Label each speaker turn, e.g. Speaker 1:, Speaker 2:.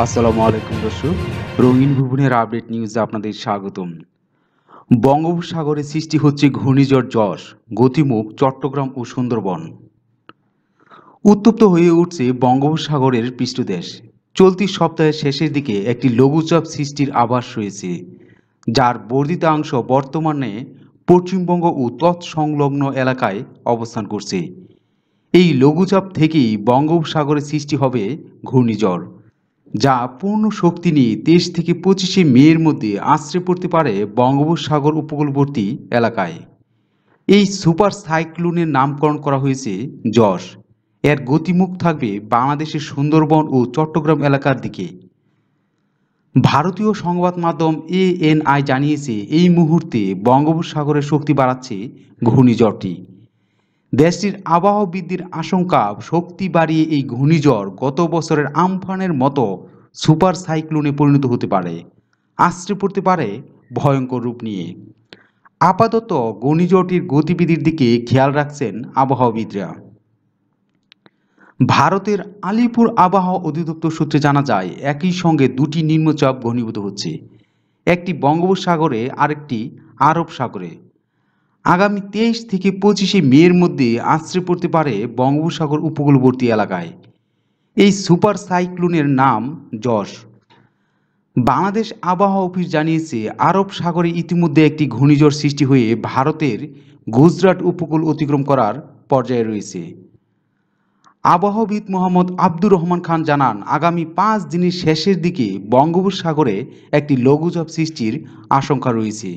Speaker 1: আসসালামু আলাইকুম দর্শক রঙিন ভুবনের আপডেট নিউজে আপনাদের স্বাগতম বঙ্গোপসাগরে সৃষ্টি হচ্ছে ঘূর্ণিঝড় যশ গতিমুখ চট্টগ্রাম ও সুন্দরবন উত্তপ্ত হয়ে উঠছে বঙ্গোপসাগরের পৃষ্ঠদেশ চলতি সপ্তাহের শেষের দিকে একটি লঘুচাপ সৃষ্টির আভাস রয়েছে যার বর্ধিতাংশ বর্তমানে পশ্চিমবঙ্গ ও তৎসংলগ্ন এলাকায় অবস্থান করছে এই লঘুচাপ থেকেই বঙ্গোপসাগরে সৃষ্টি হবে ঘূর্ণিঝড় যা পূর্ণ শক্তি নিয়ে তেইশ থেকে পঁচিশে মেয়ের মধ্যে আশ্রে পড়তে পারে বঙ্গোপসাগর উপকূলবর্তী এলাকায় এই সুপার সাইক্লোনের নামকরণ করা হয়েছে যশ এর গতিমুখ থাকবে বাংলাদেশের সুন্দরবন ও চট্টগ্রাম এলাকার দিকে ভারতীয় সংবাদ মাধ্যম এএনআই জানিয়েছে এই মুহূর্তে বঙ্গোপসাগরের শক্তি বাড়াচ্ছে ঘূর্ণিঝড়টি দেশটির আবহাওয়া বৃদ্ধির আশঙ্কা শক্তি বাড়িয়ে এই ঘূর্ণিঝড় গত বছরের আমফানের মতো সুপার সাইক্লোনে পরিণত হতে পারে আশ্রে পড়তে পারে ভয়ঙ্কর রূপ নিয়ে আপাতত ঘূর্ণিঝড়টির গতিবিধির দিকে খেয়াল রাখছেন আবহাওয়াবিদরা ভারতের আলিপুর আবহাওয়া অধিদপ্তর সূত্রে জানা যায় একই সঙ্গে দুটি নিম্নচাপ ঘনীভূত হচ্ছে একটি বঙ্গোপসাগরে আরেকটি আরব সাগরে আগামী তেইশ থেকে পঁচিশে মের মধ্যে আশ্রে পড়তে পারে বঙ্গোপসাগর উপকূলবর্তী এলাকায় এই সুপার সাইক্লোনের নাম যশ বাংলাদেশ আবহাওয়া অফিস জানিয়েছে আরব সাগরে ইতিমধ্যে একটি ঘূর্ণিঝড় সৃষ্টি হয়ে ভারতের গুজরাট উপকূল অতিক্রম করার পর্যায়ে রয়েছে আবহাওয়াবিদ মোহাম্মদ আব্দুর রহমান খান জানান আগামী পাঁচ দিনের শেষের দিকে বঙ্গোপসাগরে একটি লঘুচাপ সৃষ্টির আশঙ্কা রয়েছে